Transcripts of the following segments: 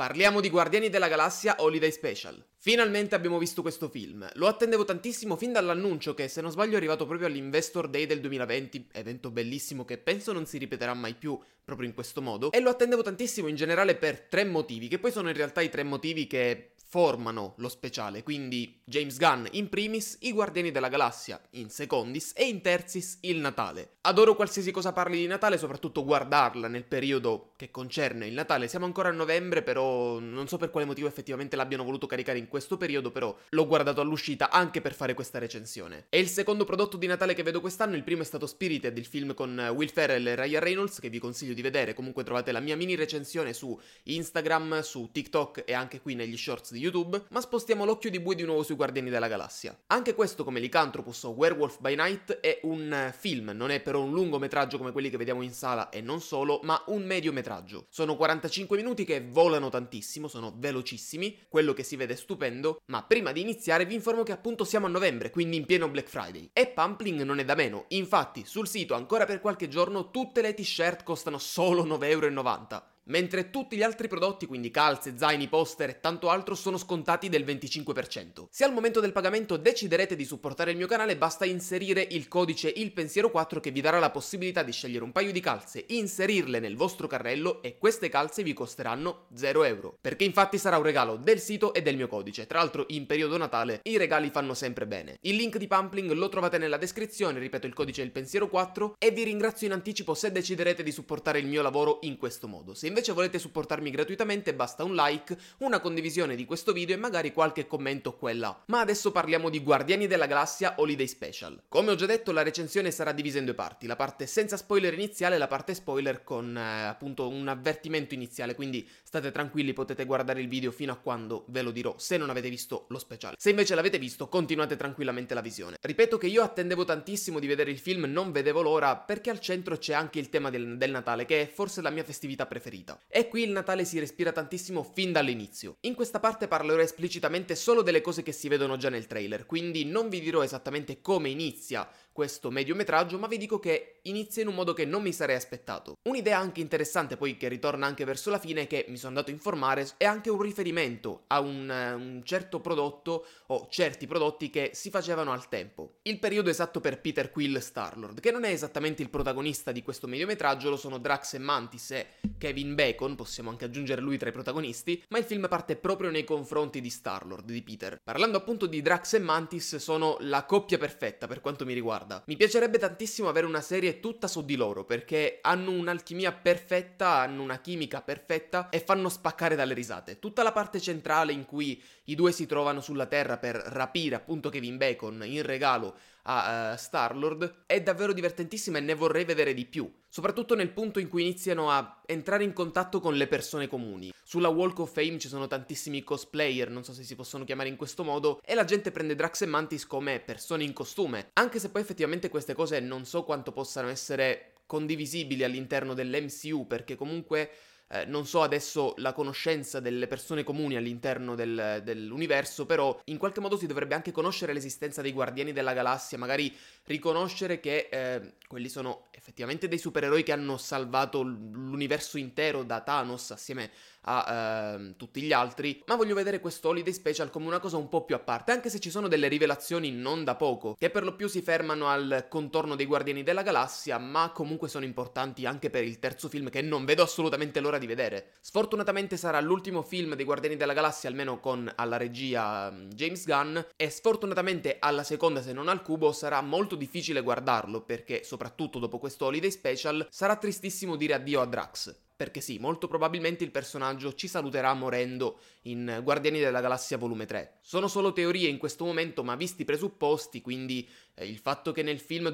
Parliamo di Guardiani della Galassia Holiday Special. Finalmente abbiamo visto questo film. Lo attendevo tantissimo fin dall'annuncio che, se non sbaglio, è arrivato proprio all'Investor Day del 2020, evento bellissimo che penso non si ripeterà mai più proprio in questo modo, e lo attendevo tantissimo in generale per tre motivi, che poi sono in realtà i tre motivi che formano lo speciale, quindi James Gunn in primis, i Guardiani della Galassia in secondis e in terzis il Natale. Adoro qualsiasi cosa parli di Natale, soprattutto guardarla nel periodo che concerne il Natale. Siamo ancora a novembre, però non so per quale motivo effettivamente l'abbiano voluto caricare in questo periodo, però l'ho guardato all'uscita anche per fare questa recensione. È il secondo prodotto di Natale che vedo quest'anno, il primo è stato Spirited, il film con Will Ferrell e Ryan Reynolds, che vi consiglio di vedere. Comunque trovate la mia mini recensione su Instagram, su TikTok e anche qui negli shorts di YouTube. Ma spostiamo l'occhio di bue di nuovo sui Guardiani della Galassia. Anche questo, come Licantropus o Werewolf by Night, è un film, non è per però un lungometraggio come quelli che vediamo in sala e non solo, ma un medio metraggio. Sono 45 minuti che volano tantissimo, sono velocissimi, quello che si vede è stupendo, ma prima di iniziare vi informo che appunto siamo a novembre, quindi in pieno Black Friday. E Pumpling non è da meno, infatti sul sito ancora per qualche giorno tutte le t-shirt costano solo 9,90€ mentre tutti gli altri prodotti, quindi calze, zaini, poster e tanto altro, sono scontati del 25%. Se al momento del pagamento deciderete di supportare il mio canale, basta inserire il codice ilpensiero 4 che vi darà la possibilità di scegliere un paio di calze, inserirle nel vostro carrello e queste calze vi costeranno 0 euro. Perché infatti sarà un regalo del sito e del mio codice. Tra l'altro in periodo Natale i regali fanno sempre bene. Il link di Pumpling lo trovate nella descrizione, ripeto il codice ilpensiero 4 e vi ringrazio in anticipo se deciderete di supportare il mio lavoro in questo modo. Se invece invece volete supportarmi gratuitamente basta un like, una condivisione di questo video e magari qualche commento qua e là. Ma adesso parliamo di Guardiani della Galassia Holiday Special. Come ho già detto la recensione sarà divisa in due parti, la parte senza spoiler iniziale e la parte spoiler con eh, appunto un avvertimento iniziale, quindi state tranquilli potete guardare il video fino a quando ve lo dirò se non avete visto lo speciale. Se invece l'avete visto continuate tranquillamente la visione. Ripeto che io attendevo tantissimo di vedere il film, non vedevo l'ora perché al centro c'è anche il tema del, del Natale che è forse la mia festività preferita vita. E qui il Natale si respira tantissimo fin dall'inizio. In questa parte parlerò esplicitamente solo delle cose che si vedono già nel trailer, quindi non vi dirò esattamente come inizia, questo mediometraggio, ma vi dico che inizia in un modo che non mi sarei aspettato. Un'idea anche interessante poi che ritorna anche verso la fine, che mi sono andato a informare, è anche un riferimento a un, eh, un certo prodotto o certi prodotti che si facevano al tempo. Il periodo esatto per Peter Quill Starlord, che non è esattamente il protagonista di questo mediometraggio, lo sono Drax e Mantis e Kevin Bacon, possiamo anche aggiungere lui tra i protagonisti, ma il film parte proprio nei confronti di Starlord, di Peter. Parlando appunto di Drax e Mantis, sono la coppia perfetta per quanto mi riguarda riguarda. Mi piacerebbe tantissimo avere una serie tutta su di loro perché hanno un'alchimia perfetta, hanno una chimica perfetta e fanno spaccare dalle risate. Tutta la parte centrale in cui i due si trovano sulla Terra per rapire appunto Kevin Bacon in regalo a uh, Starlord è davvero divertentissima e ne vorrei vedere di più, soprattutto nel punto in cui iniziano a entrare in contatto con le persone comuni. Sulla Walk of Fame ci sono tantissimi cosplayer, non so se si possono chiamare in questo modo, e la gente prende Drax e Mantis come persone in costume, anche se poi effettivamente queste cose non so quanto possano essere condivisibili all'interno dell'MCU perché comunque eh, non so adesso la conoscenza delle persone comuni all'interno del, dell'universo, però in qualche modo si dovrebbe anche conoscere l'esistenza dei guardiani della galassia, magari riconoscere che eh, quelli sono effettivamente dei supereroi che hanno salvato l'universo intero da Thanos assieme a eh, tutti gli altri, ma voglio vedere questo Holiday Special come una cosa un po' più a parte, anche se ci sono delle rivelazioni non da poco, che per lo più si fermano al contorno dei guardiani della galassia, ma comunque sono importanti anche per il terzo film che non vedo assolutamente l'ora di vedere. Sfortunatamente sarà l'ultimo film dei Guardiani della Galassia, almeno con alla regia mm, James Gunn, e sfortunatamente alla seconda se non al cubo sarà molto difficile guardarlo, perché soprattutto dopo questo holiday special sarà tristissimo dire addio a Drax. Perché sì, molto probabilmente il personaggio ci saluterà morendo in Guardiani della Galassia Volume 3. Sono solo teorie in questo momento, ma visti i presupposti, quindi eh, il fatto che nel film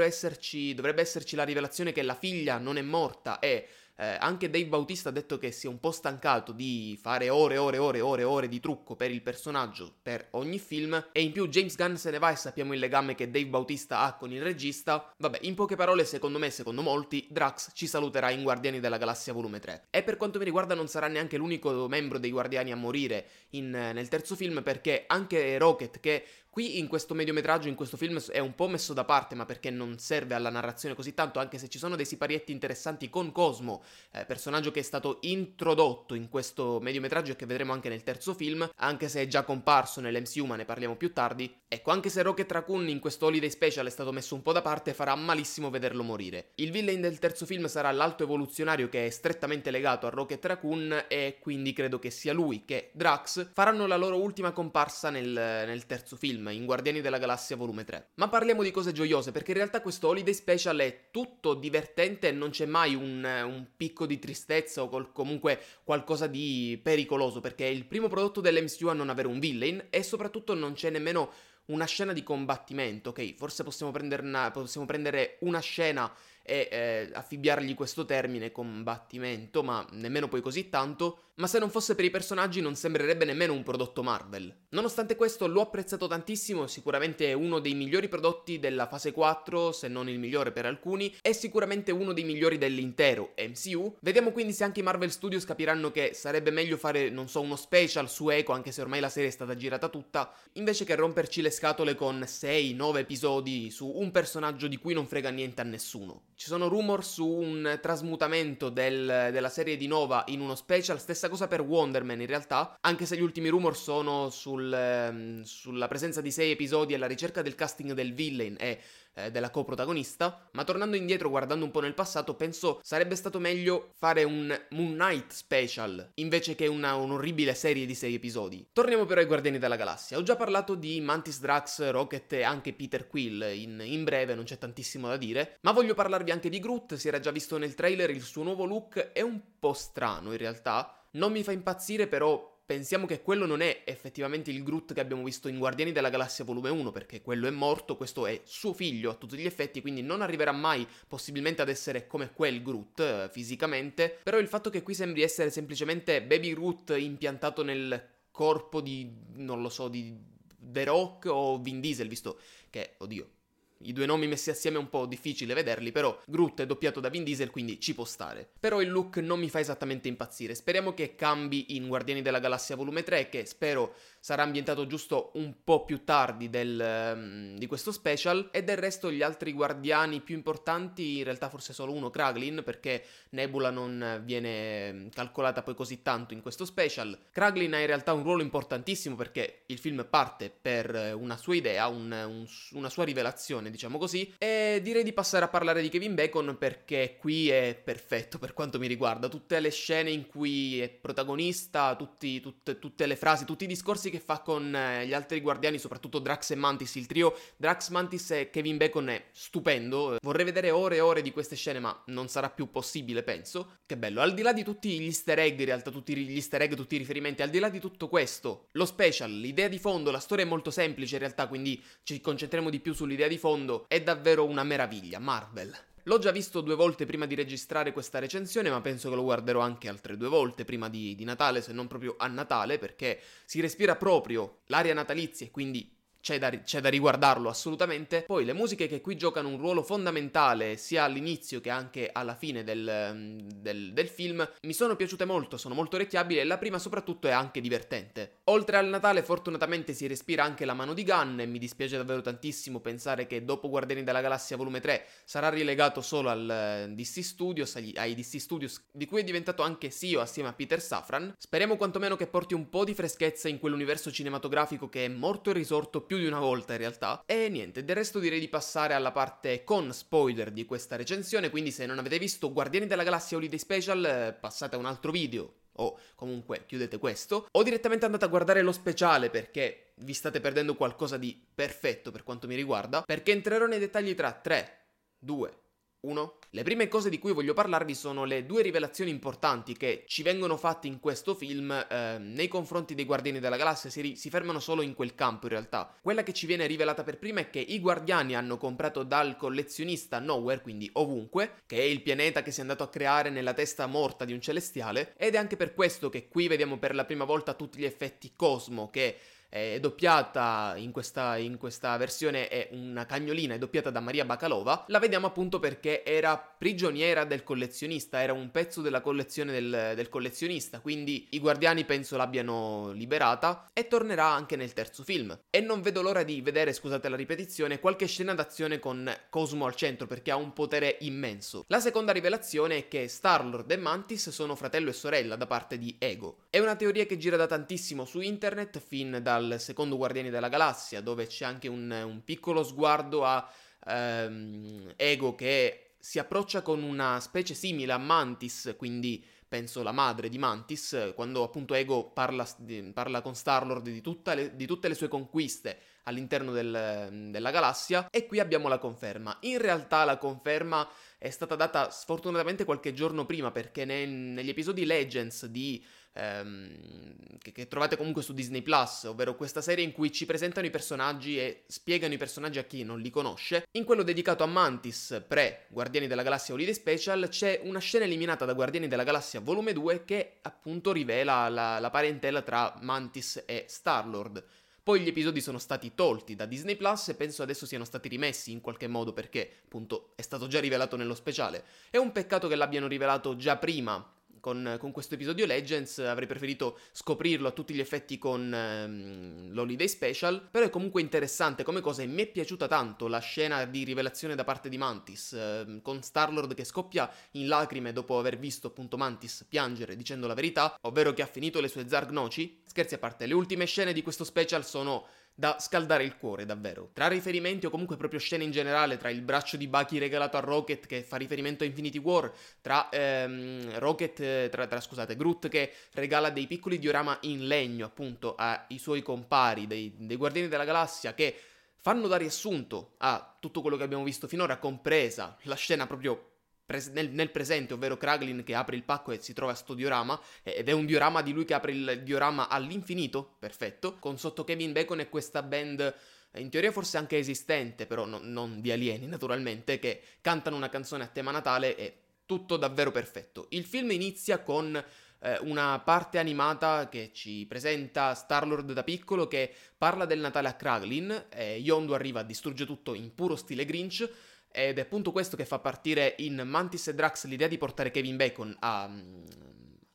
esserci, dovrebbe esserci la rivelazione che la figlia non è morta e eh, anche Dave Bautista ha detto che si è un po' stancato di fare ore e ore e ore e ore, ore di trucco per il personaggio per ogni film e in più James Gunn se ne va e sappiamo il legame che Dave Bautista ha con il regista. Vabbè, in poche parole, secondo me, secondo molti, Drax ci saluterà in Guardiani della Galassia volume 3. E per quanto mi riguarda non sarà neanche l'unico membro dei Guardiani a morire in, nel terzo film perché anche Rocket che Qui in questo mediometraggio, in questo film, è un po' messo da parte, ma perché non serve alla narrazione così tanto, anche se ci sono dei siparietti interessanti con Cosmo, eh, personaggio che è stato introdotto in questo mediometraggio e che vedremo anche nel terzo film, anche se è già comparso nell'MCU, ma ne parliamo più tardi. Ecco, anche se Rocket Raccoon in questo Holiday Special è stato messo un po' da parte, farà malissimo vederlo morire. Il villain del terzo film sarà l'alto evoluzionario che è strettamente legato a Rocket Raccoon e quindi credo che sia lui che Drax faranno la loro ultima comparsa nel, nel terzo film film, in Guardiani della Galassia Volume 3. Ma parliamo di cose gioiose, perché in realtà questo Holiday Special è tutto divertente e non c'è mai un, un picco di tristezza o col, comunque qualcosa di pericoloso, perché è il primo prodotto dell'MCU a non avere un villain e soprattutto non c'è nemmeno una scena di combattimento, ok? Forse possiamo, una, possiamo prendere una scena e eh, affibbiargli questo termine combattimento, ma nemmeno poi così tanto ma se non fosse per i personaggi non sembrerebbe nemmeno un prodotto Marvel. Nonostante questo l'ho apprezzato tantissimo, sicuramente è uno dei migliori prodotti della fase 4, se non il migliore per alcuni, è sicuramente uno dei migliori dell'intero MCU. Vediamo quindi se anche i Marvel Studios capiranno che sarebbe meglio fare, non so, uno special su Echo, anche se ormai la serie è stata girata tutta, invece che romperci le scatole con 6-9 episodi su un personaggio di cui non frega niente a nessuno. Ci sono rumor su un trasmutamento del, della serie di Nova in uno special, stessa cosa per Wonder Man in realtà, anche se gli ultimi rumor sono sul, ehm, sulla presenza di sei episodi alla ricerca del casting del villain e eh, della coprotagonista, ma tornando indietro guardando un po' nel passato, penso sarebbe stato meglio fare un Moon Knight special invece che una un'orribile serie di sei episodi. Torniamo però ai Guardiani della Galassia. Ho già parlato di Mantis Drax, Rocket e anche Peter Quill, in, in breve non c'è tantissimo da dire, ma voglio parlarvi anche di Groot, si era già visto nel trailer il suo nuovo look è un po' strano in realtà non mi fa impazzire però pensiamo che quello non è effettivamente il Groot che abbiamo visto in Guardiani della Galassia Volume 1, perché quello è morto, questo è suo figlio a tutti gli effetti, quindi non arriverà mai possibilmente ad essere come quel Groot eh, fisicamente, però il fatto che qui sembri essere semplicemente Baby Groot impiantato nel corpo di, non lo so, di The Rock o Vin Diesel, visto che, oddio, i due nomi messi assieme è un po' difficile vederli, però Groot è doppiato da Vin Diesel, quindi ci può stare. Però il look non mi fa esattamente impazzire. Speriamo che cambi in Guardiani della Galassia volume 3, che spero sarà ambientato giusto un po' più tardi del, um, di questo special e del resto gli altri guardiani più importanti in realtà forse solo uno, Kraglin, perché Nebula non viene mm, calcolata poi così tanto in questo special. Kraglin ha in realtà un ruolo importantissimo perché il film parte per una sua idea, un, un, una sua rivelazione diciamo così e direi di passare a parlare di Kevin Bacon perché qui è perfetto per quanto mi riguarda, tutte le scene in cui è protagonista, tutti, tutte, tutte le frasi, tutti i discorsi che fa con eh, gli altri guardiani, soprattutto Drax e Mantis, il trio Drax, Mantis e Kevin Bacon è stupendo. Eh. Vorrei vedere ore e ore di queste scene, ma non sarà più possibile, penso. Che bello. Al di là di tutti gli easter egg, in realtà tutti gli easter egg, tutti i riferimenti, al di là di tutto questo, lo special, l'idea di fondo, la storia è molto semplice in realtà, quindi ci concentriamo di più sull'idea di fondo, è davvero una meraviglia, Marvel. L'ho già visto due volte prima di registrare questa recensione, ma penso che lo guarderò anche altre due volte prima di, di Natale, se non proprio a Natale, perché si respira proprio l'aria natalizia e quindi c'è da, c'è da, riguardarlo assolutamente. Poi le musiche che qui giocano un ruolo fondamentale sia all'inizio che anche alla fine del, mm, del, del, film mi sono piaciute molto, sono molto orecchiabili e la prima soprattutto è anche divertente. Oltre al Natale fortunatamente si respira anche la mano di Gunn e mi dispiace davvero tantissimo pensare che dopo Guardiani della Galassia volume 3 sarà relegato solo al eh, DC Studios, agli, ai DC Studios di cui è diventato anche CEO assieme a Peter Safran. Speriamo quantomeno che porti un po' di freschezza in quell'universo cinematografico che è morto e risorto più di una volta in realtà. E niente, del resto direi di passare alla parte con spoiler di questa recensione, quindi se non avete visto Guardiani della Galassia Holiday Special eh, passate a un altro video o comunque chiudete questo, o direttamente andate a guardare lo speciale perché vi state perdendo qualcosa di perfetto per quanto mi riguarda, perché entrerò nei dettagli tra 3, 2, 1. Le prime cose di cui voglio parlarvi sono le due rivelazioni importanti che ci vengono fatte in questo film eh, nei confronti dei Guardiani della Galassia, si, ri- si, fermano solo in quel campo in realtà. Quella che ci viene rivelata per prima è che i Guardiani hanno comprato dal collezionista Nowhere, quindi ovunque, che è il pianeta che si è andato a creare nella testa morta di un celestiale, ed è anche per questo che qui vediamo per la prima volta tutti gli effetti Cosmo che è doppiata in questa, in questa versione è una cagnolina, è doppiata da Maria Bakalova. La vediamo appunto perché era prigioniera del collezionista, era un pezzo della collezione del, del collezionista, quindi i guardiani penso l'abbiano liberata e tornerà anche nel terzo film. E non vedo l'ora di vedere, scusate la ripetizione, qualche scena d'azione con Cosmo al centro perché ha un potere immenso. La seconda rivelazione è che Starlord e Mantis sono fratello e sorella da parte di Ego. È una teoria che gira da tantissimo su internet fin dal al secondo Guardiani della Galassia, dove c'è anche un, un piccolo sguardo a ehm, Ego che si approccia con una specie simile a Mantis, quindi penso la madre di Mantis, quando appunto Ego parla, parla con Starlord di, le, di tutte le sue conquiste all'interno del, della galassia e qui abbiamo la conferma. In realtà la conferma è stata data sfortunatamente qualche giorno prima perché nel, negli episodi Legends di ehm, che, che, trovate comunque su Disney Plus, ovvero questa serie in cui ci presentano i personaggi e spiegano i personaggi a chi non li conosce. In quello dedicato a Mantis, pre Guardiani della Galassia Holiday Special, c'è una scena eliminata da Guardiani della Galassia Volume 2 che appunto rivela la, la parentela tra Mantis e Star-Lord. Poi gli episodi sono stati tolti da Disney Plus e penso adesso siano stati rimessi in qualche modo perché, appunto, è stato già rivelato nello speciale. È un peccato che l'abbiano rivelato già prima con, con, questo episodio Legends avrei preferito scoprirlo a tutti gli effetti con ehm, l'Holiday Special, però è comunque interessante come cosa e mi è piaciuta tanto la scena di rivelazione da parte di Mantis, ehm, con Starlord che scoppia in lacrime dopo aver visto appunto Mantis piangere dicendo la verità, ovvero che ha finito le sue Zargnoci. Scherzi a parte, le ultime scene di questo special sono da scaldare il cuore davvero. Tra riferimenti o comunque proprio scene in generale, tra il braccio di Bucky regalato a Rocket che fa riferimento a Infinity War, tra ehm, Rocket, eh, tra, tra, scusate, Groot che regala dei piccoli diorama in legno appunto ai suoi compari, dei, dei Guardiani della Galassia che fanno da riassunto a tutto quello che abbiamo visto finora, compresa la scena proprio nel, nel, presente, ovvero Kraglin che apre il pacco e si trova a sto diorama, ed è un diorama di lui che apre il diorama all'infinito, perfetto, con sotto Kevin Bacon e questa band eh, in teoria forse anche esistente, però no, non di alieni naturalmente, che cantano una canzone a tema natale e tutto davvero perfetto. Il film inizia con eh, una parte animata che ci presenta Starlord da piccolo che parla del Natale a Kraglin, e eh, Yondu arriva, distrugge tutto in puro stile Grinch ed è appunto questo che fa partire in Mantis e Drax l'idea di portare Kevin Bacon a, mm,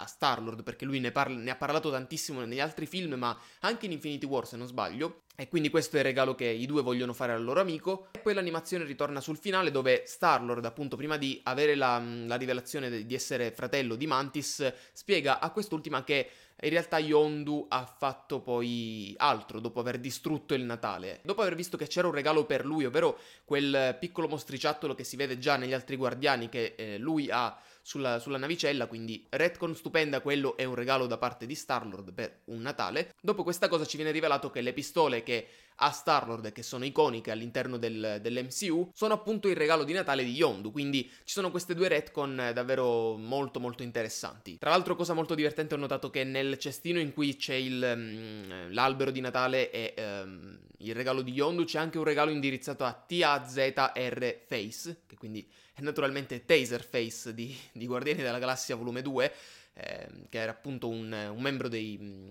a Star-Lord, perché lui ne, parla, ne, ha parlato tantissimo negli altri film, ma anche in Infinity War se non sbaglio. E quindi questo è il regalo che i due vogliono fare al loro amico. E poi l'animazione ritorna sul finale dove Star-Lord, appunto, prima di avere la, la rivelazione di essere fratello di Mantis, spiega a quest'ultima che in realtà Yondu ha fatto poi altro dopo aver distrutto il Natale. Dopo aver visto che c'era un regalo per lui, ovvero quel piccolo mostriciattolo che si vede già negli altri guardiani che eh, lui ha sulla, sulla navicella, quindi retcon stupenda, quello è un regalo da parte di Starlord per un Natale. Dopo questa cosa ci viene rivelato che le pistole che ha Starlord e che sono iconiche all'interno del, dell'MCU sono appunto il regalo di Natale di Yondu, quindi ci sono queste due retcon davvero molto molto interessanti. Tra l'altro cosa molto divertente ho notato che nel cestino in cui c'è il, um, l'albero di Natale e um, il regalo di Yondu c'è anche un regalo indirizzato a TAZR Face, che quindi naturalmente Taserface di, di Guardiani della Galassia Volume 2, eh, che era appunto un, un membro dei, mm,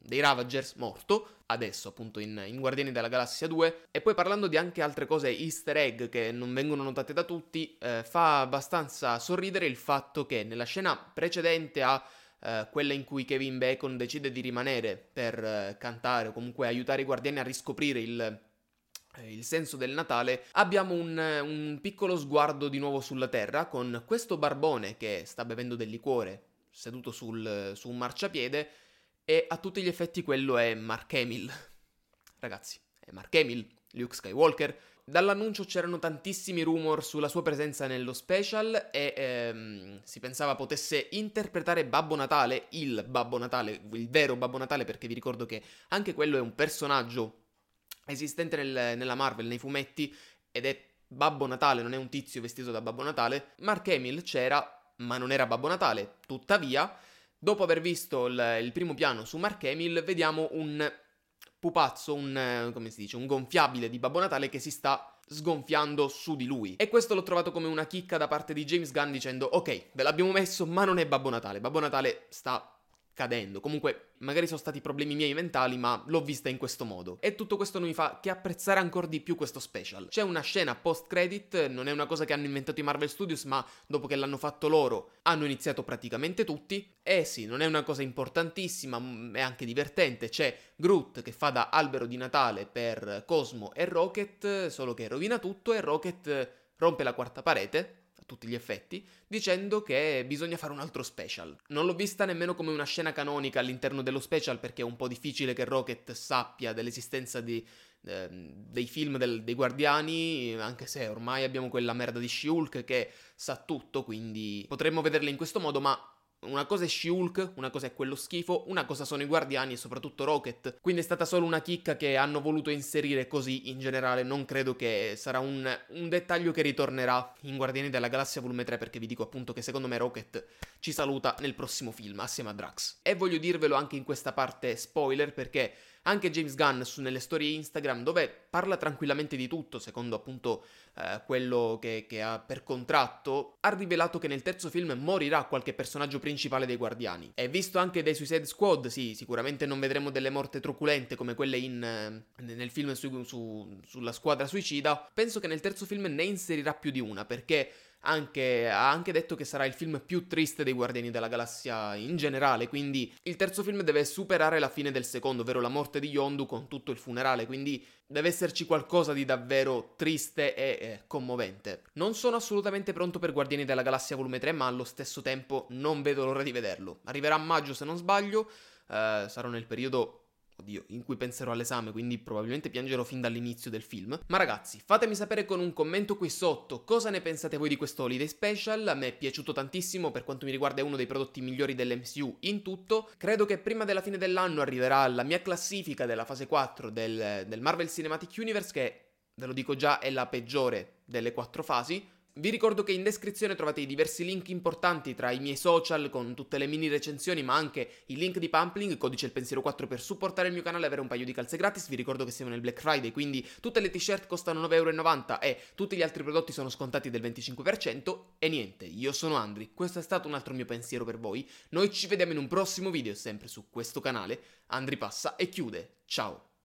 dei, Ravagers morto, adesso appunto in, in, Guardiani della Galassia 2, e poi parlando di anche altre cose easter egg che non vengono notate da tutti, eh, fa abbastanza sorridere il fatto che nella scena precedente a eh, quella in cui Kevin Bacon decide di rimanere per eh, cantare o comunque aiutare i guardiani a riscoprire il, eh, il senso del Natale, abbiamo un, un, piccolo sguardo di nuovo sulla Terra con questo barbone che sta bevendo del liquore seduto sul, su un marciapiede e a tutti gli effetti quello è Mark Emil. Ragazzi, è Mark Emil, Luke Skywalker. Dall'annuncio c'erano tantissimi rumor sulla sua presenza nello special e ehm, si pensava potesse interpretare Babbo Natale, il Babbo Natale, il vero Babbo Natale perché vi ricordo che anche quello è un personaggio esistente nel, nella Marvel, nei fumetti, ed è Babbo Natale, non è un tizio vestito da Babbo Natale. Mark Emil c'era, ma non era Babbo Natale. Tuttavia, dopo aver visto il, il primo piano su Mark Emil, vediamo un pupazzo, un, come si dice, un gonfiabile di Babbo Natale che si sta sgonfiando su di lui. E questo l'ho trovato come una chicca da parte di James Gunn dicendo ok, ve l'abbiamo messo ma non è Babbo Natale, Babbo Natale sta cadendo. Comunque, magari sono stati problemi miei mentali, ma l'ho vista in questo modo. E tutto questo non mi fa che apprezzare ancora di più questo special. C'è una scena post-credit, non è una cosa che hanno inventato i Marvel Studios, ma dopo che l'hanno fatto loro, hanno iniziato praticamente tutti. Eh sì, non è una cosa importantissima, mm, è anche divertente. C'è Groot che fa da albero di Natale per Cosmo e Rocket, solo che rovina tutto e Rocket rompe la quarta parete tutti gli effetti, dicendo che bisogna fare un altro special. Non l'ho vista nemmeno come una scena canonica all'interno dello special perché è un po' difficile che Rocket sappia dell'esistenza di, eh, dei film del, dei Guardiani, anche se ormai abbiamo quella merda di She-Hulk che sa tutto, quindi potremmo vederla in questo modo, ma una cosa è She-Hulk, una cosa è quello schifo, una cosa sono i Guardiani e soprattutto Rocket. Quindi è stata solo una chicca che hanno voluto inserire così in generale, non credo che sarà un, un dettaglio che ritornerà in Guardiani della Galassia Volume 3 perché vi dico appunto che secondo me Rocket ci saluta nel prossimo film assieme a Drax. E voglio dirvelo anche in questa parte spoiler perché anche James Gunn su, nelle storie Instagram dove parla tranquillamente di tutto, secondo appunto eh, quello che, che ha per contratto, ha rivelato che nel terzo film morirà qualche personaggio principale dei Guardiani. E visto anche dei Suicide Squad, sì, sicuramente non vedremo delle morte truculente come quelle in, eh, nel film su, su, sulla squadra suicida. Penso che nel terzo film ne inserirà più di una perché anche, ha anche detto che sarà il film più triste dei Guardiani della Galassia in generale, quindi il terzo film deve superare la fine del secondo, ovvero la morte di Yondu con tutto il funerale, quindi deve esserci qualcosa di davvero triste e eh, commovente. Non sono assolutamente pronto per Guardiani della Galassia volume 3, ma allo stesso tempo non vedo l'ora di vederlo. Arriverà a maggio se non sbaglio, eh, sarò nel periodo oddio, in cui penserò all'esame, quindi probabilmente piangerò fin dall'inizio del film. Ma ragazzi, fatemi sapere con un commento qui sotto cosa ne pensate voi di questo Holiday Special, a me è piaciuto tantissimo, per quanto mi riguarda è uno dei prodotti migliori dell'MCU in tutto, credo che prima della fine dell'anno arriverà la mia classifica della fase 4 del, del Marvel Cinematic Universe che, ve lo dico già, è la peggiore delle quattro fasi, vi ricordo che in descrizione trovate i diversi link importanti tra i miei social con tutte le mini recensioni, ma anche il link di Pumpling, codice il pensiero 4 per supportare il mio canale e avere un paio di calze gratis. Vi ricordo che siamo nel Black Friday, quindi tutte le t-shirt costano 9,90€ e tutti gli altri prodotti sono scontati del 25%. E niente, io sono Andri, questo è stato un altro mio pensiero per voi. Noi ci vediamo in un prossimo video, sempre su questo canale. Andri passa e chiude. Ciao!